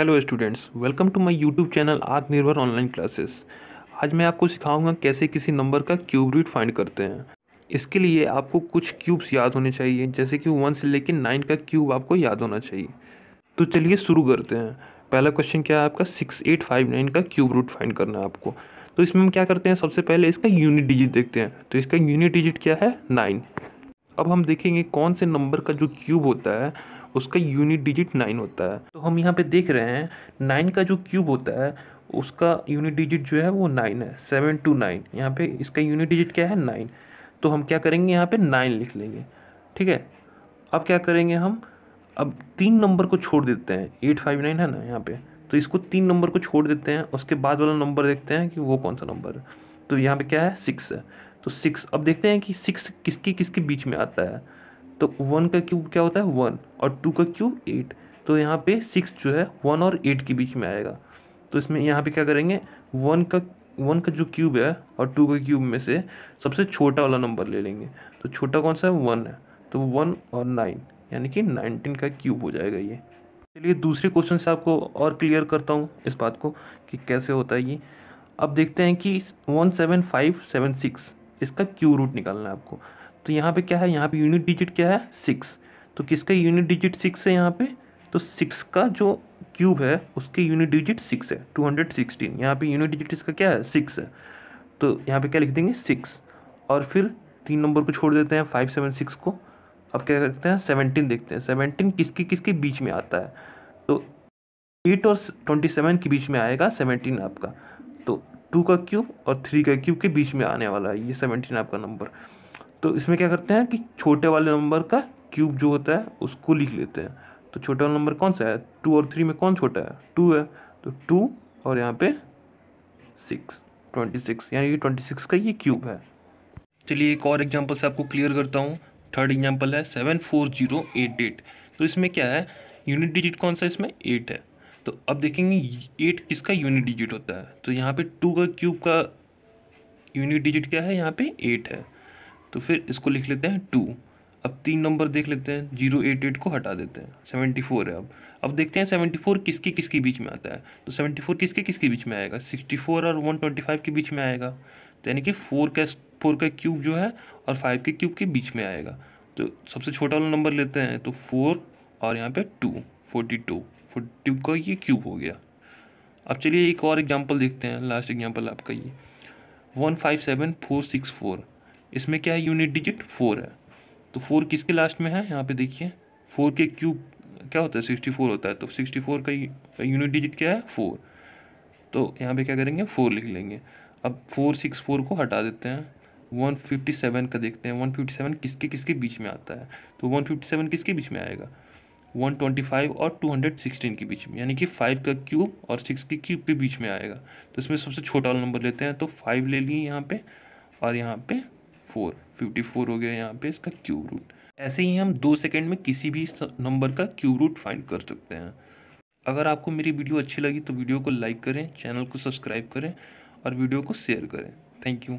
hello students welcome to my YouTube channel Atmanirbhar online classes आज मैं आपको सिखाऊंगा कैसे किसी नंबर का क्यूब रूट फाइंड करते हैं इसके लिए आपको कुछ क्यूब्स याद होने चाहिए जैसे कि वन से लेकर नाइन का क्यूब आपको याद होना चाहिए तो चलिए शुरू करते हैं पहला क्वेश्चन क्या है आपका सिक्स एट फाइव नाइन का क्यूब रूट फाइंड करना है आपको तो इसमें हम क्या करते हैं सबसे पहले इसका यूनिट डिजिट देखते हैं तो इसका यूनिट डिजिट क्या है नाइन अब हम देखेंगे कौन से नंबर का जो क्यूब होता है उसका यूनिट डिजिट नाइन होता है तो हम यहाँ पे देख रहे हैं नाइन का जो क्यूब होता है उसका यूनिट डिजिट जो है वो नाइन है सेवन टू नाइन यहाँ पे इसका यूनिट डिजिट क्या है नाइन तो हम क्या करेंगे यहाँ पे नाइन लिख लेंगे ठीक है अब क्या करेंगे हम अब तीन नंबर को छोड़ देते हैं एट फाइव नाइन है ना यहाँ पे तो इसको तीन नंबर को छोड़ देते हैं उसके बाद वाला नंबर देखते हैं कि वो कौन सा नंबर है तो यहाँ पे क्या है सिक्स है तो सिक्स अब देखते हैं कि सिक्स किसके किसके बीच में आता है तो वन का क्यूब क्या होता है वन और टू का क्यूब एट तो यहाँ पे सिक्स जो है वन और एट के बीच में आएगा तो इसमें यहाँ पे क्या करेंगे वन का वन का जो क्यूब है और टू का क्यूब में से सबसे छोटा वाला नंबर ले लेंगे तो छोटा कौन सा है वन है तो वन और नाइन यानी कि नाइनटीन का क्यूब हो जाएगा ये चलिए दूसरे क्वेश्चन से आपको और क्लियर करता हूँ इस बात को कि कैसे होता है ये अब देखते हैं कि one seven five seven six इसका क्यू रूट निकालना है आपको तो यहाँ पे क्या है यहाँ पे यूनिट डिजिट क्या है सिक्स तो किसका यूनिट डिजिट सिक्स है यहाँ पे तो सिक्स का जो क्यूब है उसके यूनिट डिजिट सिक्स है टू हंड्रेड सिक्सटीन यहाँ पर यूनिट डिजिट इसका क्या है सिक्स है तो यहाँ पे क्या लिख देंगे सिक्स और फिर तीन नंबर को छोड़ देते हैं फाइव सेवन सिक्स को अब क्या करते हैं सेवनटीन देखते हैं सेवनटीन किसके किसके बीच में आता है तो एट और ट्वेंटी सेवन के बीच में आएगा सेवनटीन आपका तो टू का क्यूब और थ्री का क्यूब के बीच में आने वाला है ये सेवनटीन आपका नंबर तो इसमें क्या करते हैं कि छोटे वाले नंबर का क्यूब जो होता है उसको लिख लेते हैं तो छोटा वाला नंबर कौन सा है टू और थ्री में कौन छोटा है टू है तो टू और यहाँ पे सिक्स ट्वेंटी सिक्स यानी कि ट्वेंटी सिक्स का ये क्यूब है चलिए एक और एग्जाम्पल से आपको क्लियर करता हूँ थर्ड एग्जाम्पल है seven four zero eight eight तो इसमें क्या है यूनिट डिजिट कौन सा इसमें एट है तो अब देखेंगे एट किसका यूनिट डिजिट होता है तो यहाँ पे टू का क्यूब का यूनिट डिजिट क्या है यहाँ पे एट है तो फिर इसको लिख लेते हैं टू अब तीन नंबर देख लेते हैं जीरो एट एट को हटा देते हैं सेवेंटी फोर है अब अब देखते हैं सेवेंटी फोर किसके किसके बीच में आता है तो सेवेंटी फोर किसके किसके बीच में आएगा सिक्सटी फोर और वन ट्वेंटी फाइव के बीच में आएगा तो यानी कि फोर का फोर का क्यूब जो है और फाइव के क्यूब के बीच में आएगा तो सबसे छोटा वाला नंबर लेते हैं तो फोर और यहाँ पे two forty two forty two का ये क्यूब हो गया अब चलिए एक और एग्जाम्पल देखते हैं लास्ट एग्जाम्पल आपका ये one five seven four six four इसमें क्या है यूनिट डिजिट फोर है तो फोर किसके लास्ट में है यहाँ पे देखिए फोर के क्यूब क्या होता है सिक्सटी फोर होता है तो सिक्सटी फोर का यूनिट डिजिट क्या है फोर तो यहाँ पे क्या करेंगे फोर लिख लेंगे अब फोर सिक्स फोर को हटा देते हैं वन फिफ्टी सेवन का देखते हैं वन फिफ्टी सेवन किसके किसके बीच में आता है तो वन फिफ्टी सेवन किसके बीच में आएगा वन ट्वेंटी फाइव और टू हंड्रेड सिक्सटीन के बीच में यानी कि फाइव का क्यूब और सिक्स के क्यूब के बीच में आएगा तो इसमें सबसे छोटा वाला नंबर लेते हैं तो फाइव ले लिए यहाँ पे और यहाँ पे फोर फिफ्टी फोर हो गया यहाँ पे इसका क्यूब रूट ऐसे ही हम दो सेकेंड में किसी भी नंबर का क्यूब रूट फाइंड कर सकते हैं अगर आपको मेरी वीडियो अच्छी लगी तो वीडियो को लाइक करें चैनल को सब्सक्राइब करें और वीडियो को शेयर करें थैंक यू